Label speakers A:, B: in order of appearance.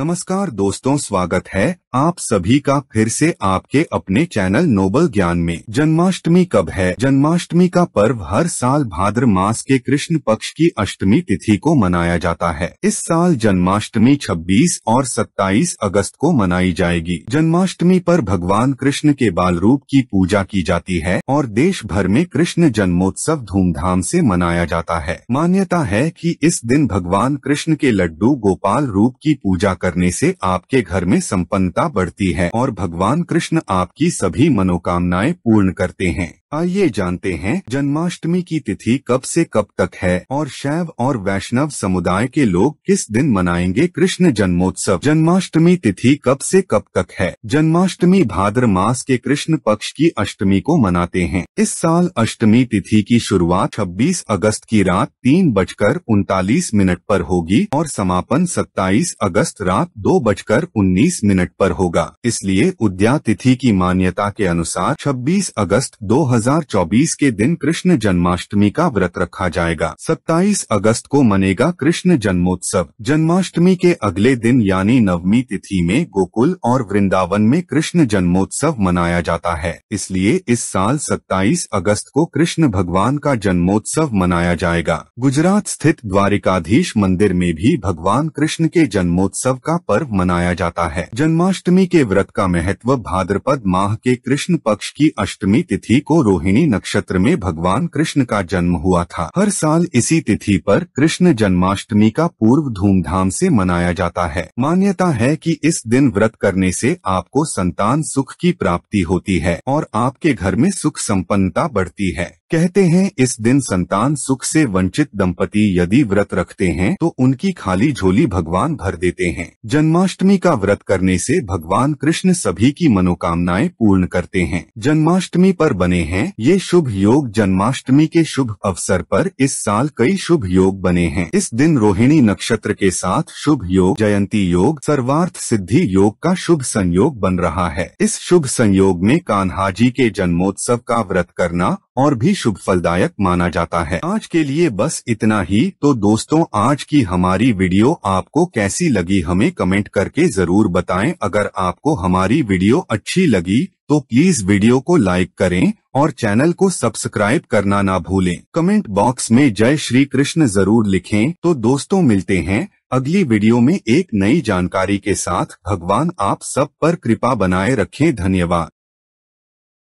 A: नमस्कार दोस्तों स्वागत है आप सभी का फिर से आपके अपने चैनल नोबल ज्ञान में जन्माष्टमी कब है जन्माष्टमी का पर्व हर साल भाद्र मास के कृष्ण पक्ष की अष्टमी तिथि को मनाया जाता है इस साल जन्माष्टमी 26 और 27 अगस्त को मनाई जाएगी जन्माष्टमी पर भगवान कृष्ण के बाल रूप की पूजा की जाती है और देश भर में कृष्ण जन्मोत्सव धूमधाम ऐसी मनाया जाता है मान्यता है की इस दिन भगवान कृष्ण के लड्डू गोपाल रूप की पूजा कर करने से आपके घर में संपन्नता बढ़ती है और भगवान कृष्ण आपकी सभी मनोकामनाएं पूर्ण करते हैं आइए जानते हैं जन्माष्टमी की तिथि कब से कब तक है और शैव और वैष्णव समुदाय के लोग किस दिन मनाएंगे कृष्ण जन्मोत्सव जन्माष्टमी तिथि कब से कब तक है जन्माष्टमी भाद्र मास के कृष्ण पक्ष की अष्टमी को मनाते हैं इस साल अष्टमी तिथि की शुरुआत 26 अगस्त की रात तीन बजकर उनतालीस मिनट पर होगी और समापन सत्ताईस अगस्त रात दो बजकर उन्नीस मिनट आरोप होगा इसलिए उद्या तिथि की मान्यता के अनुसार छब्बीस अगस्त दो 2024 के दिन कृष्ण जन्माष्टमी का व्रत रखा जाएगा 27 अगस्त को मनेगा कृष्ण जन्मोत्सव जन्माष्टमी के अगले दिन यानी नवमी तिथि में गोकुल और वृंदावन में कृष्ण जन्मोत्सव मनाया जाता है इसलिए इस साल 27 अगस्त को कृष्ण भगवान का जन्मोत्सव मनाया जाएगा गुजरात स्थित द्वारिकाधीश मंदिर में भी भगवान कृष्ण के जन्मोत्सव का पर्व मनाया जाता है जन्माष्टमी के व्रत का महत्व भाद्रपद माह के कृष्ण पक्ष की अष्टमी तिथि को रोहिणी नक्षत्र में भगवान कृष्ण का जन्म हुआ था हर साल इसी तिथि पर कृष्ण जन्माष्टमी का पूर्व धूमधाम से मनाया जाता है मान्यता है कि इस दिन व्रत करने से आपको संतान सुख की प्राप्ति होती है और आपके घर में सुख संपन्नता बढ़ती है कहते हैं इस दिन संतान सुख से वंचित दंपति यदि व्रत रखते हैं तो उनकी खाली झोली भगवान भर देते हैं जन्माष्टमी का व्रत करने से भगवान कृष्ण सभी की मनोकामनाएं पूर्ण करते हैं जन्माष्टमी पर बने हैं हैं ये शुभ योग जन्माष्टमी के शुभ अवसर पर इस साल कई शुभ योग बने हैं इस दिन रोहिणी नक्षत्र के साथ शुभ योग जयंती योग सर्वार्थ सिद्धि योग का शुभ संयोग बन रहा है इस शुभ संयोग में कान्हा जी के जन्मोत्सव का व्रत करना और भी शुभ फलदायक माना जाता है आज के लिए बस इतना ही तो दोस्तों आज की हमारी वीडियो आपको कैसी लगी हमें कमेंट करके जरूर बताएं अगर आपको हमारी वीडियो अच्छी लगी तो प्लीज वीडियो को लाइक करें और चैनल को सब्सक्राइब करना ना भूलें कमेंट बॉक्स में जय श्री कृष्ण जरूर लिखें तो दोस्तों मिलते हैं अगली वीडियो में एक नई जानकारी के साथ भगवान आप सब पर कृपा बनाए रखें धन्यवाद